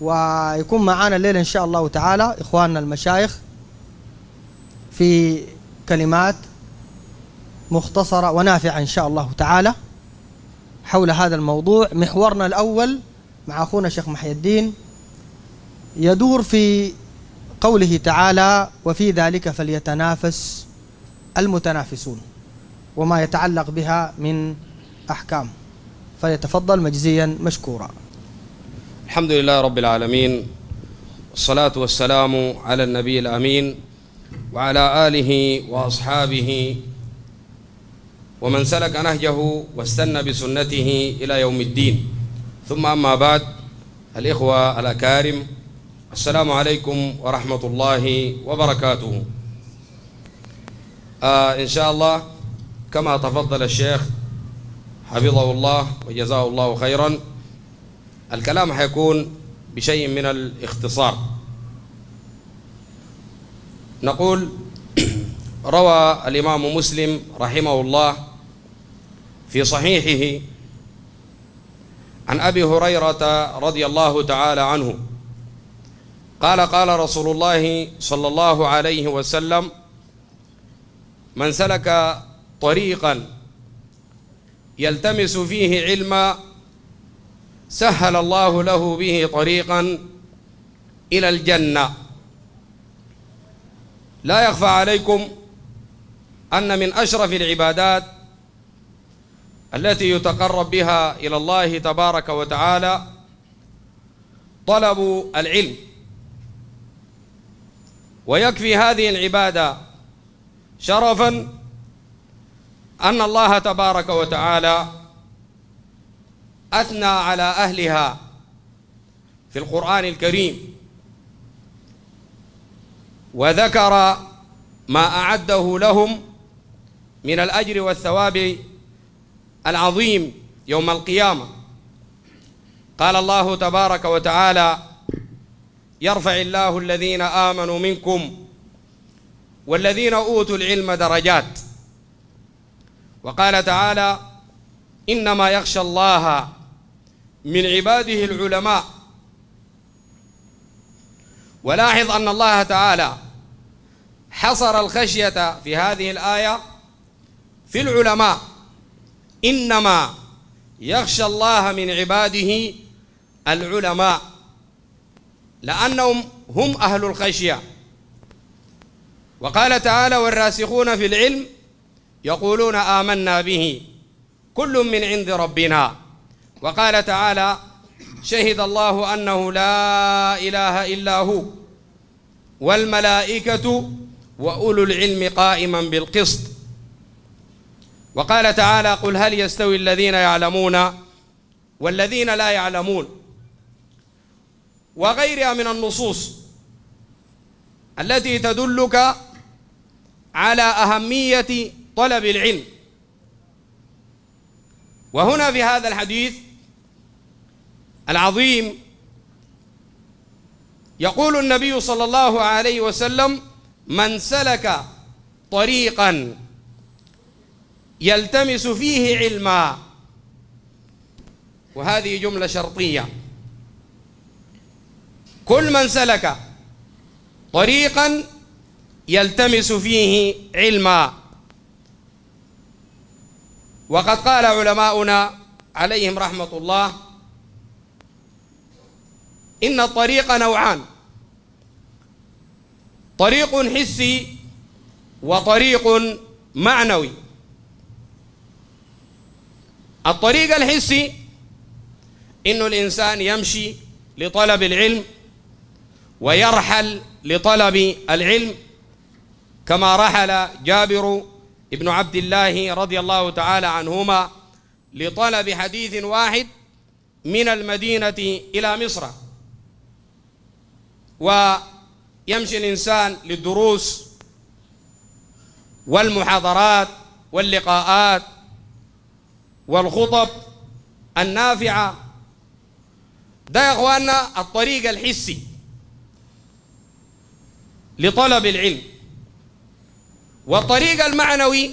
ويكون معانا الليلة إن شاء الله تعالى إخواننا المشايخ في كلمات مختصرة ونافعة إن شاء الله تعالى حول هذا الموضوع محورنا الأول مع أخونا شيخ محي الدين يدور في قوله تعالى وفي ذلك فليتنافس المتنافسون وما يتعلق بها من أحكام فليتفضل مجزيا مشكورا الحمد لله رب العالمين والصلاة والسلام على النبي الأمين وعلى آله وأصحابه ومن سلك نهجه واستنى بسنته إلى يوم الدين ثم أما بعد الإخوة الأكارم السلام عليكم ورحمة الله وبركاته آه إن شاء الله كما تفضل الشيخ حفظه الله وجزاه الله خيراً الكلام حيكون بشيء من الاختصار نقول روى الإمام مسلم رحمه الله في صحيحه عن أبي هريرة رضي الله تعالى عنه قال قال رسول الله صلى الله عليه وسلم من سلك طريقا يلتمس فيه علما سهل الله له به طريقا إلى الجنة لا يخفى عليكم أن من أشرف العبادات التي يتقرب بها إلى الله تبارك وتعالى طلب العلم ويكفي هذه العبادة شرفا أن الله تبارك وتعالى أثنى على أهلها في القرآن الكريم وذكر ما أعده لهم من الأجر والثواب العظيم يوم القيامة قال الله تبارك وتعالى يرفع الله الذين آمنوا منكم والذين أوتوا العلم درجات وقال تعالى إنما يخشى الله من عباده العلماء ولاحظ أن الله تعالى حصر الخشية في هذه الآية في العلماء إنما يخشى الله من عباده العلماء لأنهم هم أهل الخشية وقال تعالى والراسخون في العلم يقولون آمنا به كل من عند ربنا وقال تعالى شهد الله أنه لا إله إلا هو والملائكة وأولو العلم قائما بالقسط وقال تعالى قل هل يستوي الذين يعلمون والذين لا يعلمون وغيرها من النصوص التي تدلك على أهمية طلب العلم وهنا في هذا الحديث العظيم يقول النبي صلى الله عليه وسلم من سلك طريقا يلتمس فيه علما وهذه جملة شرطية كل من سلك طريقا يلتمس فيه علما وقد قال علماؤنا عليهم رحمة الله إن الطريق نوعان طريق حسي وطريق معنوي الطريق الحسي إن الإنسان يمشي لطلب العلم ويرحل لطلب العلم كما رحل جابر ابن عبد الله رضي الله تعالى عنهما لطلب حديث واحد من المدينة إلى مصر ويمشي الإنسان للدروس والمحاضرات واللقاءات والخطب النافعة ده يا أخواننا الطريق الحسي لطلب العلم والطريق المعنوي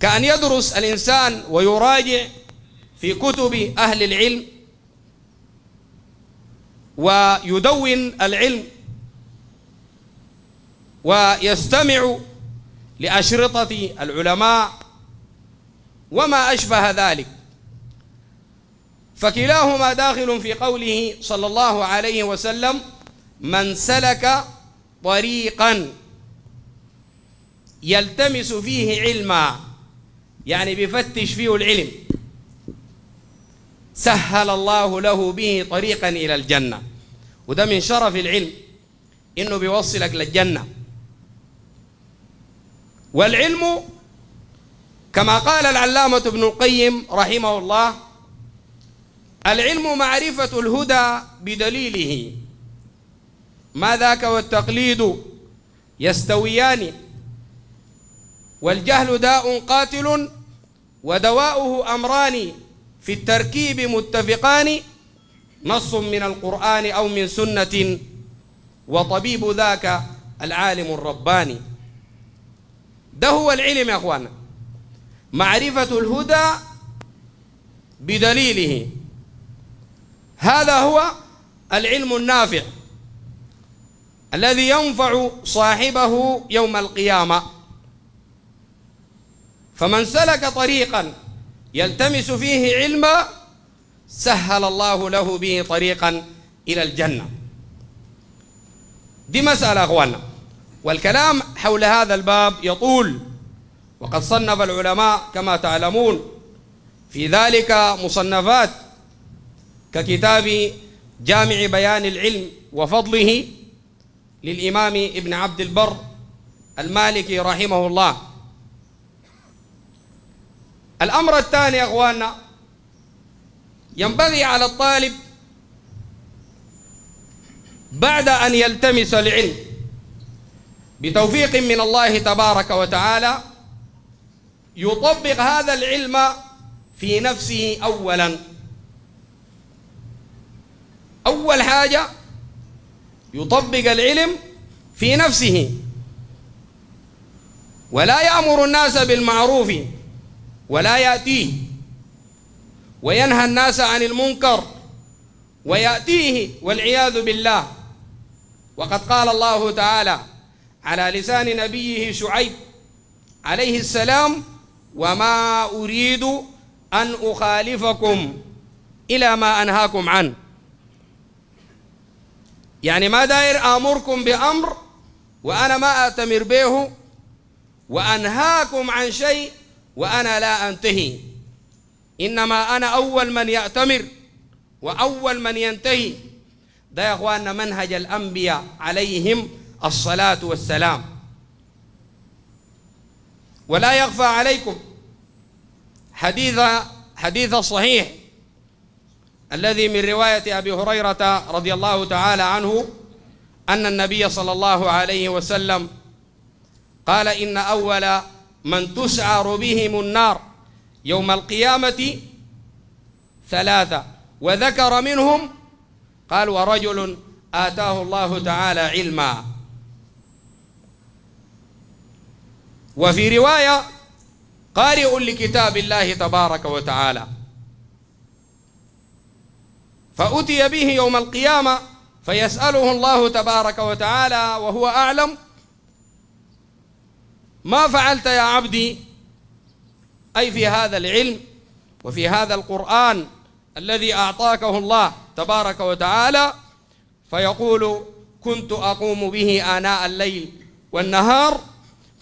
كأن يدرس الإنسان ويراجع في كتب أهل العلم ويدون العلم ويستمع لأشرطة العلماء وما أشبه ذلك فكلاهما داخل في قوله صلى الله عليه وسلم من سلك طريقا يلتمس فيه علما يعني بيفتش فيه العلم سهل الله له به طريقا إلى الجنة وده من شرف العلم إنه بيوصلك للجنة والعلم كما قال العلامة ابن القيم رحمه الله العلم معرفة الهدى بدليله ما ذاك والتقليد يستويان والجهل داء قاتل ودواؤه أمران في التركيب متفقان نص من القرآن أو من سنة وطبيب ذاك العالم الرباني ده هو العلم يا أخوانا معرفة الهدى بدليله هذا هو العلم النافع الذي ينفع صاحبه يوم القيامة فمن سلك طريقاً يلتمس فيه علما سهل الله له به طريقا إلى الجنة دي مسألة أخواننا والكلام حول هذا الباب يطول وقد صنف العلماء كما تعلمون في ذلك مصنفات ككتاب جامع بيان العلم وفضله للإمام ابن عبد البر المالكي رحمه الله الأمر الثاني يا أخواننا ينبغي على الطالب بعد أن يلتمس العلم بتوفيق من الله تبارك وتعالى يطبق هذا العلم في نفسه أولا أول حاجة يطبق العلم في نفسه ولا يأمر الناس بالمعروف ولا يأتيه وينهى الناس عن المنكر ويأتيه والعياذ بالله وقد قال الله تعالى على لسان نبيه شعيب عليه السلام وما أريد أن أخالفكم إلى ما أنهاكم عنه يعني ما داير آمركم بأمر وأنا ما أتمر به وأنهاكم عن شيء وأنا لا أنتهي إنما أنا أول من يأتمر وأول من ينتهي ده يا أخواننا منهج الأنبياء عليهم الصلاة والسلام ولا يخفى عليكم حديث حديث الصحيح الذي من رواية أبي هريرة رضي الله تعالى عنه أن النبي صلى الله عليه وسلم قال إن أول من تسعر بهم النار يوم القيامة ثلاثة وذكر منهم قال ورجل آتاه الله تعالى علما وفي رواية قارئ لكتاب الله تبارك وتعالى فأتي به يوم القيامة فيسأله الله تبارك وتعالى وهو أعلم ما فعلت يا عبدي أي في هذا العلم وفي هذا القرآن الذي أعطاكه الله تبارك وتعالى فيقول كنت أقوم به آناء الليل والنهار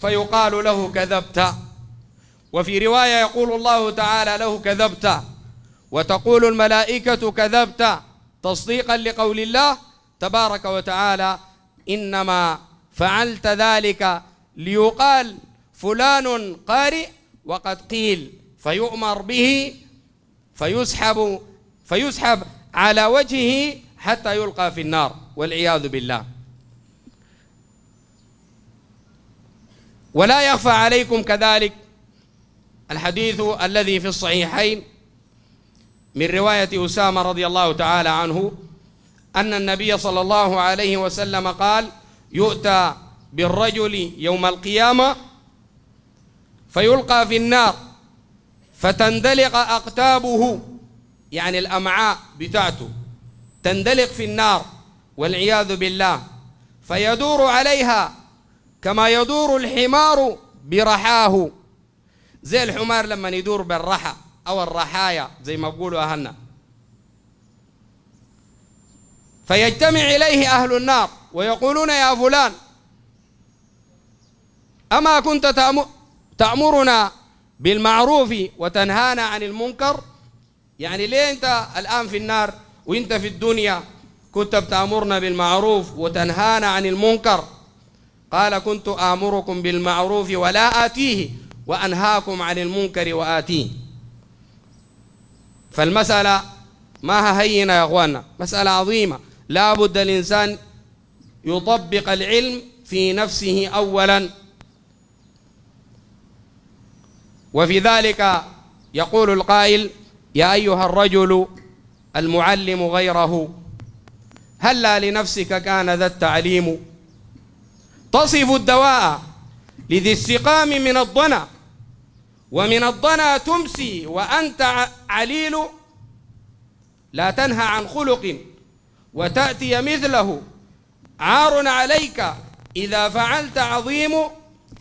فيقال له كذبت وفي رواية يقول الله تعالى له كذبت وتقول الملائكة كذبت تصديقا لقول الله تبارك وتعالى إنما فعلت ذلك ليقال فلان قارئ وقد قيل فيؤمر به فيسحب فيسحب على وجهه حتى يلقى في النار والعياذ بالله ولا يخفى عليكم كذلك الحديث الذي في الصحيحين من رواية أسامة رضي الله تعالى عنه أن النبي صلى الله عليه وسلم قال يؤتى بالرجل يوم القيامة فيلقى في النار فتندلق أقتابه يعني الأمعاء بتاعته تندلق في النار والعياذ بالله فيدور عليها كما يدور الحمار برحاه زي الحمار لما يدور بالرحى أو الرحايا زي ما بقولوا أهلنا فيجتمع إليه أهل النار ويقولون يا فلان أما كنت تأمرنا بالمعروف وتنهانا عن المنكر يعني ليه أنت الآن في النار وأنت في الدنيا كنت بتأمرنا بالمعروف وتنهانا عن المنكر قال كنت آمركم بالمعروف ولا آتيه وأنهاكم عن المنكر وآتيه فالمسألة ما هينة يا أخوانا مسألة عظيمة لا بد الإنسان يطبق العلم في نفسه أولاً وفي ذلك يقول القائل يا أيها الرجل المعلم غيره هلا لنفسك كان ذا التعليم تصف الدواء لذي السقام من الضنا ومن الضنا تمسي وأنت عليل لا تنهى عن خلق وتأتي مثله عار عليك إذا فعلت عظيم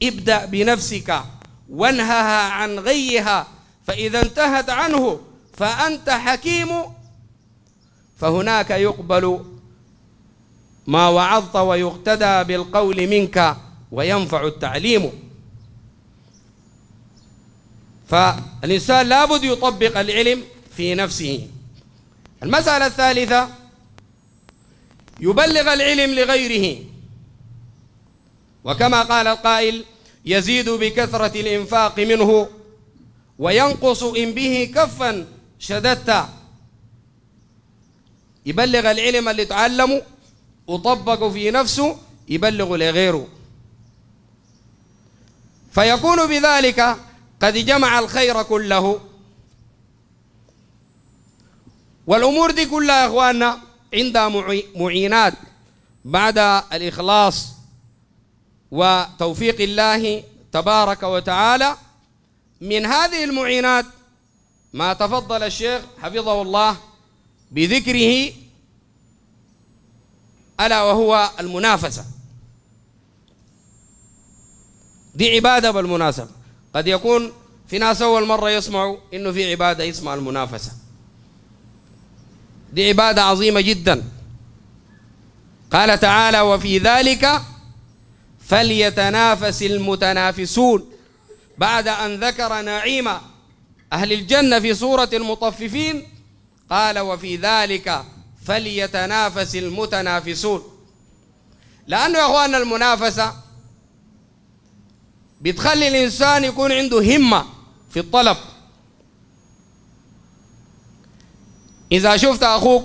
ابدأ بنفسك وانهها عن غيها فإذا انتهت عنه فأنت حكيم فهناك يقبل ما وعظت ويقتدى بالقول منك وينفع التعليم فالإنسان لابد يطبق العلم في نفسه المسألة الثالثة يبلغ العلم لغيره وكما قال القائل يزيد بكثرة الإنفاق منه وينقص إن به كفا شددت يبلغ العلم اللي تعلمه وطبقه في نفسه يبلغه لغيره فيكون بذلك قد جمع الخير كله والأمور دي كلها يا أخواننا عندها معينات بعد الإخلاص وتوفيق الله تبارك وتعالى من هذه المعينات ما تفضل الشيخ حفظه الله بذكره ألا وهو المنافسة دي عبادة بالمناسبة قد يكون في ناس أول مرة يسمعوا إنه في عبادة يسمع المنافسة دي عبادة عظيمة جدا قال تعالى وفي ذلك فليتنافس المتنافسون بعد أن ذكر نعيم أهل الجنة في سورة المطففين قال وفي ذلك فليتنافس المتنافسون لأنه يا أخوان المنافسة بتخلي الإنسان يكون عنده همة في الطلب إذا شفت أخوك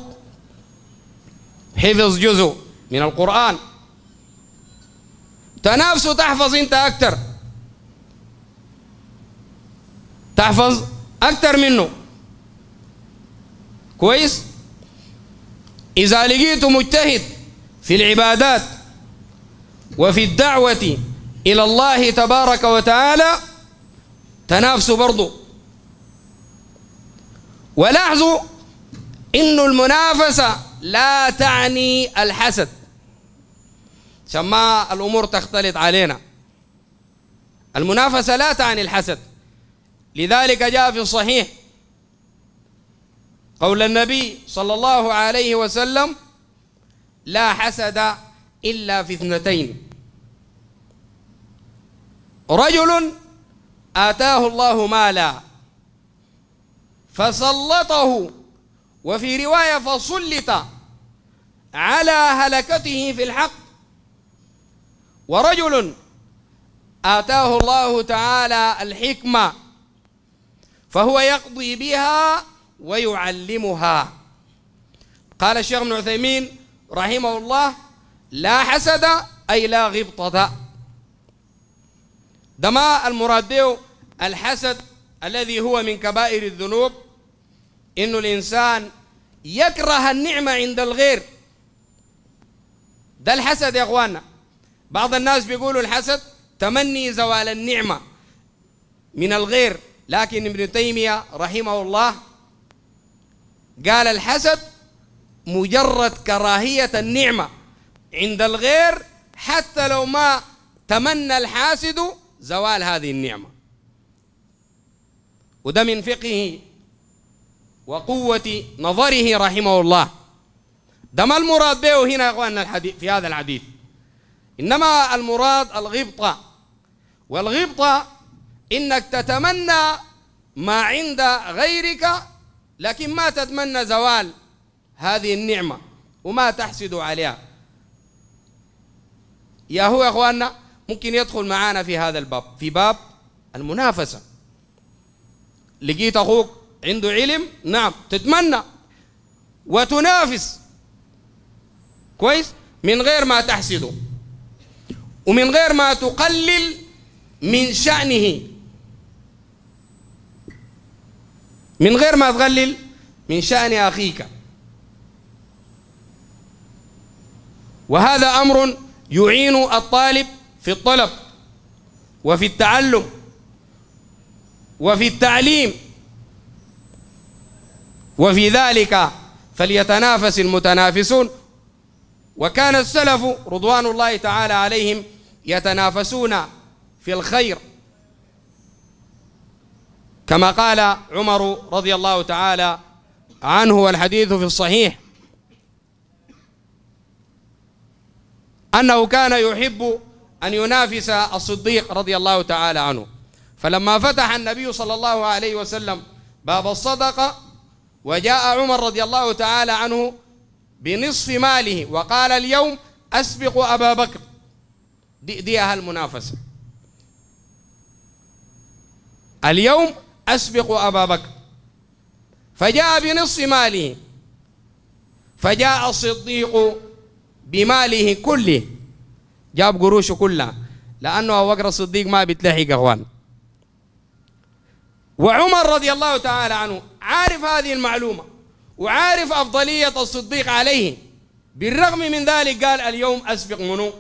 حفظ جزء من القرآن تنافس وتحفظ انت اكتر تحفظ اكتر منه كويس اذا لقيت مجتهد في العبادات وفي الدعوه الى الله تبارك وتعالى تنافس برضو ولاحظوا ان المنافسه لا تعني الحسد عشان ما الامور تختلط علينا المنافسه لا تعني الحسد لذلك جاء في الصحيح قول النبي صلى الله عليه وسلم لا حسد الا في اثنتين رجل اتاه الله مالا فسلطه وفي روايه فسلط على هلكته في الحق ورجل آتاه الله تعالى الحكمة فهو يقضي بها ويعلمها قال الشيخ ابن عثيمين رحمه الله لا حسد أي لا غبطة ده ما المراد به الحسد الذي هو من كبائر الذنوب إن الإنسان يكره النعمة عند الغير ده الحسد يا أخواننا بعض الناس بيقولوا الحسد تمني زوال النعمة من الغير لكن ابن تيمية رحمه الله قال الحسد مجرد كراهية النعمة عند الغير حتى لو ما تمنى الحاسد زوال هذه النعمة وده من فقهه وقوة نظره رحمه الله ده ما المراد به هنا يا اخواننا في هذا الحديث إنما المراد الغبطة والغبطة إنك تتمنى ما عند غيرك لكن ما تتمنى زوال هذه النعمة وما تحسد عليها يا هو يا أخواننا ممكن يدخل معانا في هذا الباب في باب المنافسة لقيت أخوك عنده علم نعم تتمنى وتنافس كويس من غير ما تحسده ومن غير ما تقلل من شأنه من غير ما تقلل من شأن أخيك وهذا أمر يعين الطالب في الطلب وفي التعلم وفي التعليم وفي ذلك فليتنافس المتنافسون وكان السلف رضوان الله تعالى عليهم يتنافسون في الخير كما قال عمر رضي الله تعالى عنه والحديث في الصحيح أنه كان يحب أن ينافس الصديق رضي الله تعالى عنه فلما فتح النبي صلى الله عليه وسلم باب الصدقة وجاء عمر رضي الله تعالى عنه بنصف ماله وقال اليوم أسبق أبا بكر دي, دي أهل المنافسة اليوم أسبق أبا بكر فجاء بنصف ماله فجاء الصديق بماله كله جاب قروشه كلها لأنه أبو بكر الصديق ما بتلحق أخوان وعمر رضي الله تعالى عنه عارف هذه المعلومة وعارف أفضلية الصديق عليه بالرغم من ذلك قال اليوم أسبق منو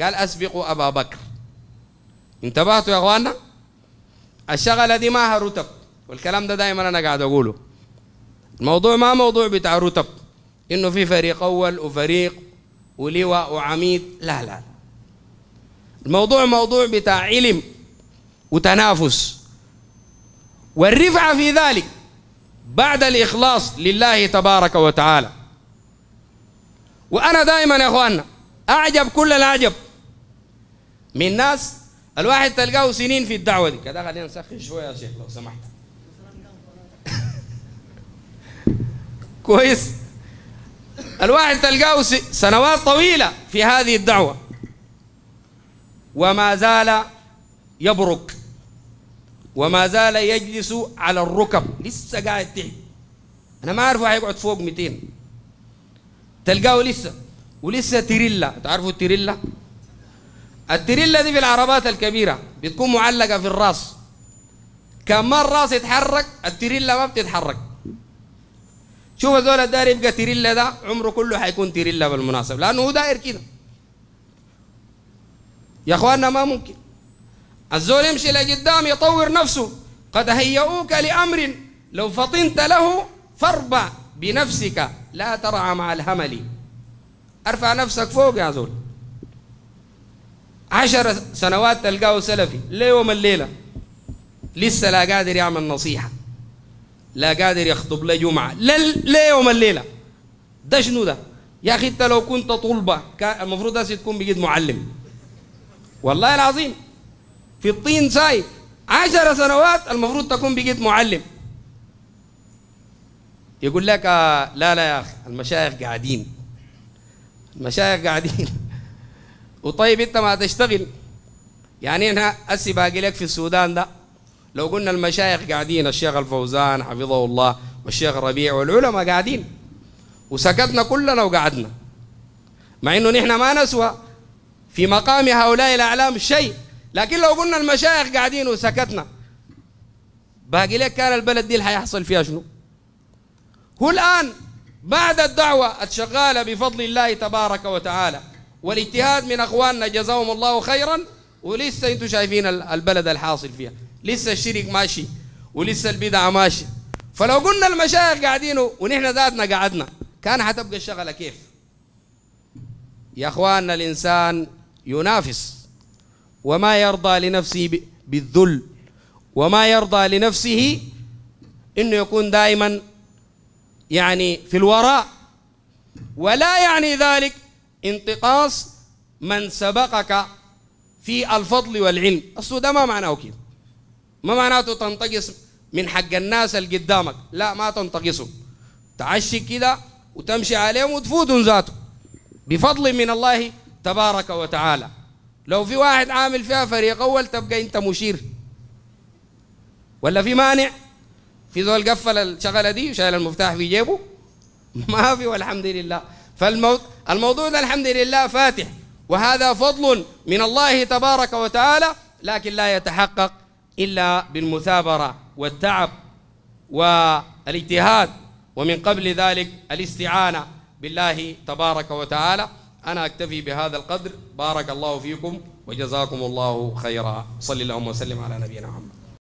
قال أسبق أبا بكر انتبهتوا يا أخوانا الشغلة دي ماها رتب والكلام ده دائما أنا قاعد أقوله الموضوع ما موضوع بتاع رتب إنه في فريق أول وفريق ولواء وعميد لا لا الموضوع موضوع بتاع علم وتنافس والرفعة في ذلك بعد الإخلاص لله تبارك وتعالى وأنا دائما يا أخوانا أعجب كل العجب من ناس الواحد تلقاه سنين في الدعوة دي كده خلينا نسخن شوية يا شيخ لو سمحت كويس الواحد تلقاه سنوات طويلة في هذه الدعوة وما زال يبرك وما زال يجلس على الركب لسه قاعد تحت انا ما اعرفه هيقعد فوق 200 تلقاه لسه ولسه تريلا تعرفوا التريلا التريلا دي في العربات الكبيره بتكون معلقه في الراس كمان الراس يتحرك التريلا ما بتتحرك شوف هذول الدار يبقى تريلا ده عمره كله حيكون تريلا بالمناسبه لانه هو داير كده يا اخواننا ما ممكن الزول يمشي لقدام يطور نفسه قد هيئوك لأمر لو فطنت له فاربع بنفسك لا ترعى مع الهمل ارفع نفسك فوق يا زول عشر سنوات تلقاه سلفي ليوم الليلة لسه لا قادر يعمل نصيحة لا قادر يخطب لا جمعة ليوم الليلة ده شنو ده يا أخي أنت لو كنت طلبة المفروض هسه تكون بجد معلم والله العظيم في الطين ساي عشر سنوات المفروض تكون بقيت معلم يقول لك آه لا لا يا اخي المشايخ قاعدين المشايخ قاعدين وطيب انت ما تشتغل يعني انا اسي باقي لك في السودان ده لو قلنا المشايخ قاعدين الشيخ الفوزان حفظه الله والشيخ ربيع والعلماء قاعدين وسكتنا كلنا وقعدنا مع انه نحن ما نسوى في مقام هؤلاء الاعلام شيء لكن لو قلنا المشايخ قاعدين وسكتنا باقي لك كان البلد دي اللي هيحصل فيها شنو؟ هو الآن بعد الدعوة الشغالة بفضل الله تبارك وتعالى والاجتهاد من أخواننا جزاهم الله خيرا ولسه أنتم شايفين البلد الحاصل فيها لسه الشرك ماشي ولسه البدعة ماشي فلو قلنا المشايخ قاعدين ونحن ذاتنا قعدنا كان حتبقى الشغلة كيف يا أخواننا الإنسان ينافس وما يرضى لنفسه بالذل وما يرضى لنفسه انه يكون دائما يعني في الوراء ولا يعني ذلك انتقاص من سبقك في الفضل والعلم اصل ده ما معناه كده ما معناته تنتقص من حق الناس اللي قدامك لا ما تنتقصهم تعشي كده وتمشي عليهم وتفوتهم ذاته بفضل من الله تبارك وتعالى لو في واحد عامل فيها فريق اول تبقى انت مشير ولا في مانع في ذول قفل الشغله دي وشايل المفتاح في جيبه ما في والحمد لله فالموضوع الموضوع ده الحمد لله فاتح وهذا فضل من الله تبارك وتعالى لكن لا يتحقق الا بالمثابره والتعب والاجتهاد ومن قبل ذلك الاستعانه بالله تبارك وتعالى أنا أكتفي بهذا القدر بارك الله فيكم وجزاكم الله خيرا صلى اللهم وسلم على نبينا محمد